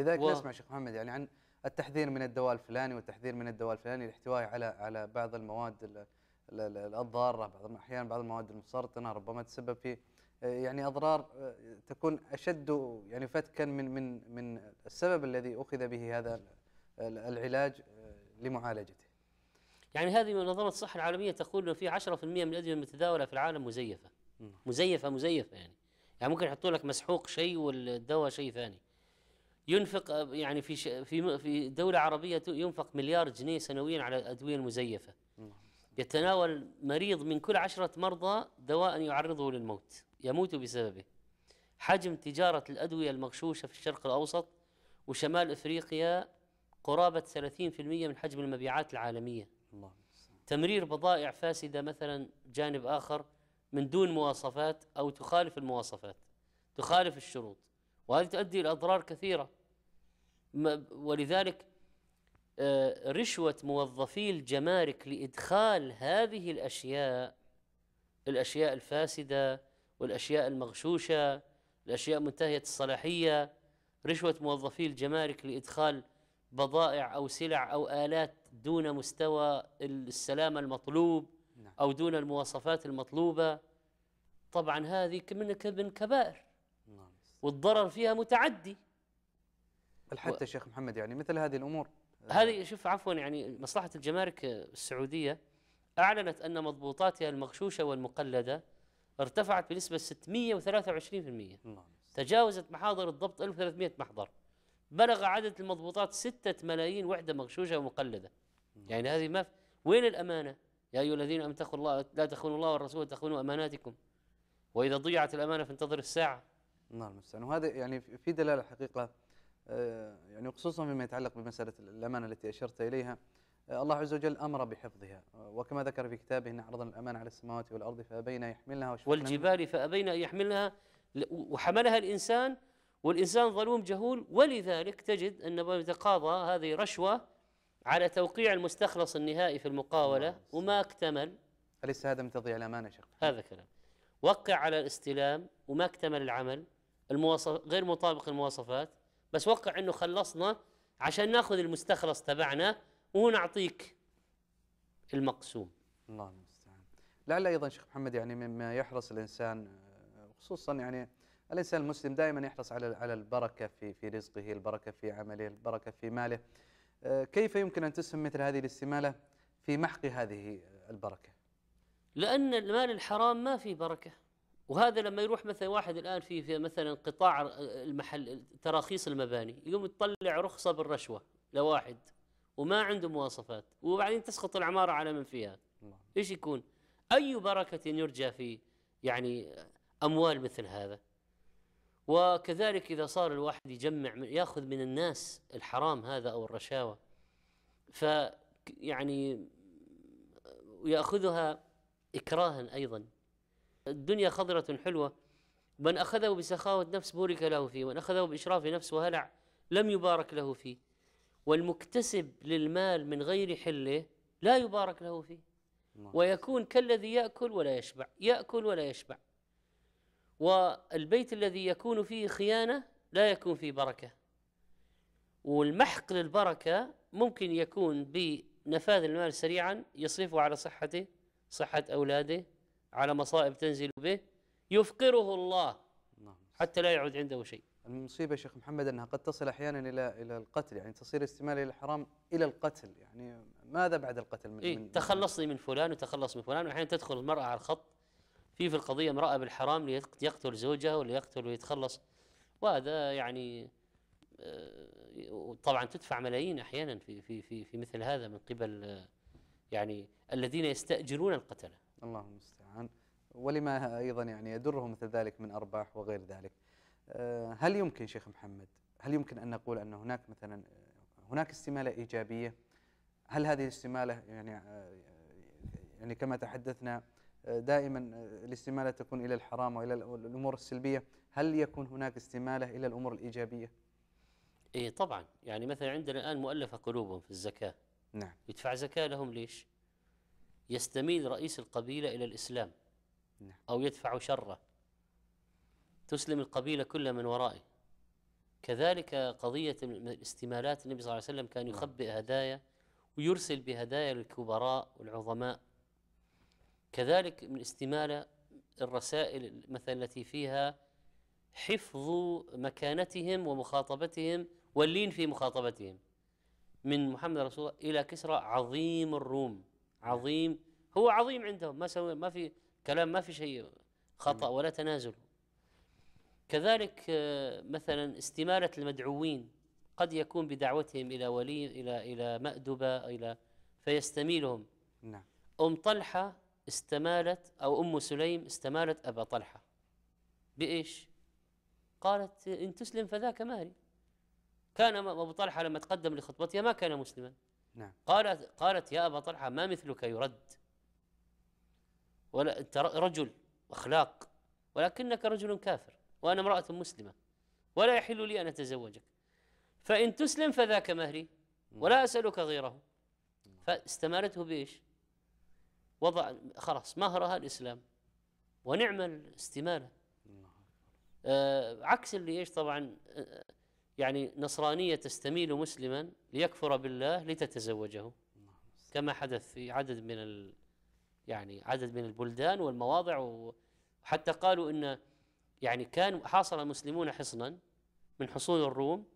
لذلك و... نسمع شيخ محمد يعني عن التحذير من الدواء الفلاني والتحذير من الدواء الفلاني الاحتواء على على بعض المواد الضاره بعض الاحيان بعض المواد المسرطنه ربما تسبب في آه، يعني اضرار آه، تكون اشد يعني فتكا من من من السبب الذي اخذ به هذا العلاج آه، لمعالجته. يعني هذه منظمه الصحه العالميه تقول انه في 10% من الادويه المتداوله في العالم مزيفه. نعم. مزيفه مزيفه يعني. يعني ممكن يحطوا لك مسحوق شيء والدواء شيء ثاني. ينفق يعني في في في دوله عربيه ينفق مليار جنيه سنويا على الادويه المزيفه يتناول مريض من كل عشرة مرضى دواء يعرضه للموت يموت بسببه حجم تجارة الأدوية المغشوشة في الشرق الأوسط وشمال أفريقيا قرابة 30% من حجم المبيعات العالمية الله تمرير بضائع فاسدة مثلا جانب آخر من دون مواصفات أو تخالف المواصفات تخالف الشروط وهذه تؤدي إلى أضرار كثيرة ولذلك آه، رشوة موظفي الجمارك لإدخال هذه الأشياء الأشياء الفاسدة والأشياء المغشوشة الأشياء منتهية الصلاحية رشوة موظفي الجمارك لإدخال بضائع أو سلع أو آلات دون مستوى السلامة المطلوب نعم. أو دون المواصفات المطلوبة طبعا هذه من كبائر نعم. والضرر فيها متعدي بل حتى و... شيخ محمد يعني مثل هذه الامور هذه شوف عفوا يعني مصلحه الجمارك السعوديه اعلنت ان مضبوطاتها المغشوشه والمقلده ارتفعت بنسبه 623% الله تجاوزت محاضر الضبط 1300 محضر بلغ عدد المضبوطات 6 ملايين وحده مغشوشه ومقلده يعني هذه ما في وين الامانه يا ايها الذين امنوا اتقوا الله لا تخونوا الله والرسول تخونوا اماناتكم واذا ضيعت الامانه فانتظر الساعه الله المستعان وهذا يعني في دلاله حقيقه آه، يعني وخصوصا فيما يتعلق بمسألة الأمانة التي أشرت إليها آه، الله عز وجل أمر بحفظها آه، وكما ذكر في كتابه إن عرضنا الأمانة على السماوات والأرض فأبينا يحملها والجبال فأبينا أن يحملها وحملها الإنسان والإنسان ظلوم جهول ولذلك تجد أن يتقاضى هذه رشوة على توقيع المستخلص النهائي في المقاولة وما اكتمل أليس هذا من تضييع الأمانة شيخ هذا كلام وقع على الاستلام وما اكتمل العمل المواصف غير مطابق المواصفات بس وقع انه خلصنا عشان ناخذ المستخلص تبعنا ونعطيك المقسوم الله المستعان لعل ايضا شيخ محمد يعني مما يحرص الانسان خصوصا يعني الانسان المسلم دائما يحرص على على البركه في في رزقه، البركه في عمله، البركه في ماله. آه، كيف يمكن ان تسهم مثل هذه الاستماله في محق هذه البركه؟ لان المال الحرام ما في بركه. وهذا لما يروح مثلا واحد الان في في مثلا قطاع آه، المحل تراخيص المباني يقوم يطلع رخصه بالرشوه لواحد وما عنده مواصفات وبعدين تسقط العماره على من فيها ايش يكون؟ اي بركه يرجى في يعني اموال مثل هذا وكذلك اذا صار الواحد يجمع ياخذ من الناس الحرام هذا او الرشاوى ف يعني آه، ياخذها اكراها ايضا الدنيا خضرة حلوة من أخذه بسخاوة نفس بورك له فيه ومن أخذه بإشراف نفس وهلع لم يبارك له فيه والمكتسب للمال من غير حله لا يبارك له فيه ويكون كالذي يأكل ولا يشبع يأكل ولا يشبع والبيت الذي يكون فيه خيانة لا يكون فيه بركة والمحق للبركة ممكن يكون بنفاذ المال سريعا يصرفه على صحته صحة أولاده على مصائب تنزل به يفقره الله نعم. حتى لا يعود عنده شيء المصيبه شيخ محمد انها قد تصل احيانا الى الى القتل يعني تصير استماله الحرام الى القتل يعني ماذا بعد القتل من, إيه من تخلصني من فلان وتخلص من فلان واحيانا تدخل المراه على الخط في في القضيه امراه بالحرام ليقتل زوجها ولا يقتل ويتخلص وهذا يعني آه، طبعا تدفع ملايين احيانا في في في في مثل هذا من قبل آه، يعني الذين يستاجرون القتله الله المستعان ولما أيضا يعني يدره مثل ذلك من أرباح وغير ذلك آه، هل يمكن شيخ محمد هل يمكن أن نقول أن هناك مثلا هناك استمالة إيجابية هل هذه الاستمالة يعني آه، يعني كما تحدثنا آه، دائما الاستمالة تكون إلى الحرام وإلى الأمور السلبية هل يكون هناك استمالة إلى الأمور الإيجابية؟ إيه طبعا يعني مثلا عندنا الآن مؤلفة قلوبهم في الزكاة نعم يدفع زكاة لهم ليش؟ يستميل رئيس القبيلة إلى الإسلام نعم. أو يدفع شره تسلم القبيلة كلها من ورائه كذلك قضية الاستمالات النبي صلى الله عليه وسلم كان نعم. يخبئ هدايا ويرسل بهدايا للكبراء والعظماء كذلك من استمالة الرسائل مثلا التي فيها حفظ مكانتهم ومخاطبتهم واللين في مخاطبتهم من محمد رسول الله إلى كسرى عظيم الروم عظيم هو عظيم عندهم ما سوي ما في كلام ما في شيء خطأ ولا تنازل كذلك آه، مثلا استمالة المدعوين قد يكون بدعوتهم إلى ولي إلى إلى مأدبة إلى فيستميلهم نعم أم طلحة استمالت أو أم سليم استمالت أبا طلحة بإيش؟ قالت إن تسلم فذاك مهري كان أبو طلحة لما تقدم لخطبتها ما كان مسلما نعم قالت قالت يا ابا طلحه ما مثلك يرد ولا انت رجل اخلاق ولكنك رجل كافر وانا امراه مسلمه ولا يحل لي ان اتزوجك فان تسلم فذاك مهري ولا اسالك غيره فاستمالته بايش؟ وضع خلاص مهرها الاسلام ونعم الاستماله آه عكس اللي ايش طبعا آه يعني نصرانية تستميل مسلما ليكفر بالله لتتزوجه كما حدث في عدد من ال يعني عدد من البلدان والمواضع وحتى قالوا ان يعني كان حاصر المسلمون حصنا من حصون الروم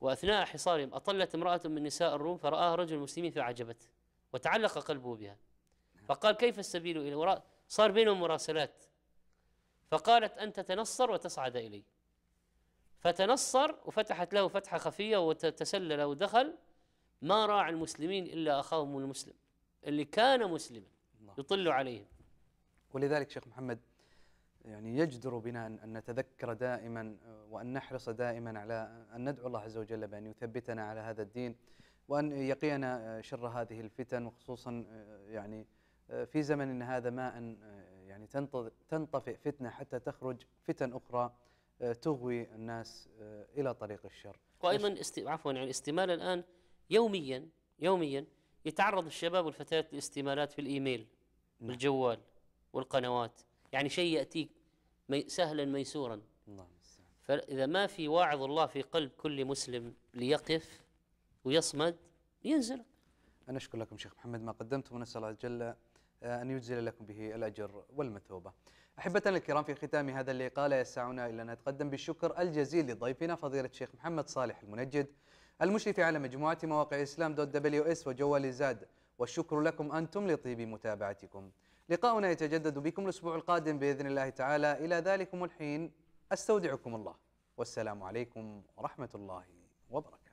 واثناء حصارهم اطلت امراه من نساء الروم فراها رجل المسلمين فعجبت وتعلق قلبه بها فقال كيف السبيل الى صار بينهم مراسلات فقالت انت تنصر وتصعد الي فتنصر وفتحت له فتحة خفية وتسلل ودخل ما راعى المسلمين إلا أخاهم المسلم اللي كان مسلما يطل عليهم ولذلك شيخ محمد يعني يجدر بنا أن نتذكر دائما آه، وأن نحرص دائما على أن ندعو الله عز وجل بأن يثبتنا على هذا الدين وأن يقينا آه، شر هذه الفتن وخصوصا آه، يعني في زمننا هذا ما أن يعني تنطفئ فتنة حتى تخرج فتن أخرى آه، تغوي الناس آه، الى طريق الشر وايضا است... عفوا يعني الاستماله الان يوميا يوميا يتعرض الشباب والفتيات لاستمالات في الايميل نعم. والجوال والقنوات يعني شيء ياتيك مي... سهلا ميسورا الله فاذا ما في واعظ الله في قلب كل مسلم ليقف ويصمد ينزل انا اشكر لكم شيخ محمد ما قدمتم ونسال الله جل آه، أن يجزل لكم به الأجر والمثوبة أحبتنا الكرام في ختام هذا اللقاء لا يسعنا إلا أن نتقدم بالشكر الجزيل لضيفنا فضيلة الشيخ محمد صالح المنجد المشرف على مجموعة مواقع إسلام دوت دبليو إس وجوال زاد والشكر لكم أنتم لطيب متابعتكم لقاؤنا يتجدد بكم الأسبوع القادم بإذن الله تعالى إلى ذلكم الحين أستودعكم الله والسلام عليكم ورحمة الله وبركاته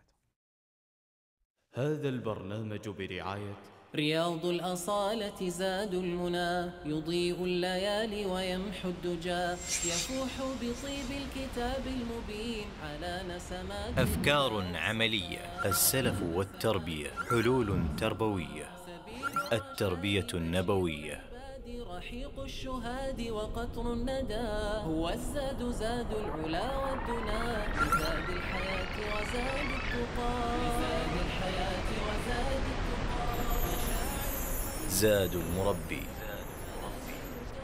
هذا البرنامج برعاية رياض الأصالة زاد المنى يضيء الليالي ويمحو الدجى يفوح بطيب الكتاب المبين على نسمات أفكار عملية السلف والتربية حلول تربوية التربية النبوية رحيق الشهاد وقطر الندى هو الزاد زاد العلا والدنا بزاد الحياة وزاد التقى زاد المربي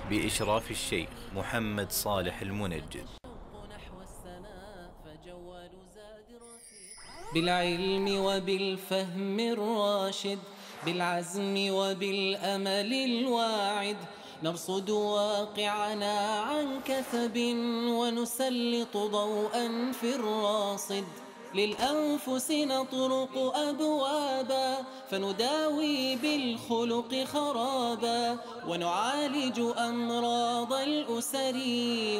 بإشراف الشيخ محمد صالح المنجد بالعلم وبالفهم الراشد بالعزم وبالأمل الواعد نرصد واقعنا عن كثب ونسلط ضوءا في الراصد للأنفس نطرق أبوابا فنداوي بالخلق خرابا ونعالج أمراض الأسر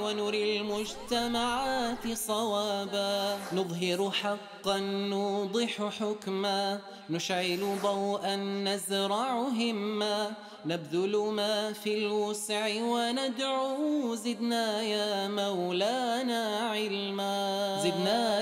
ونري المجتمعات صوابا نظهر حقا نوضح حكما نشعل ضوءا نزرع هما نبذل ما في الوسع وندعو زدنا يا مولانا علما زدنا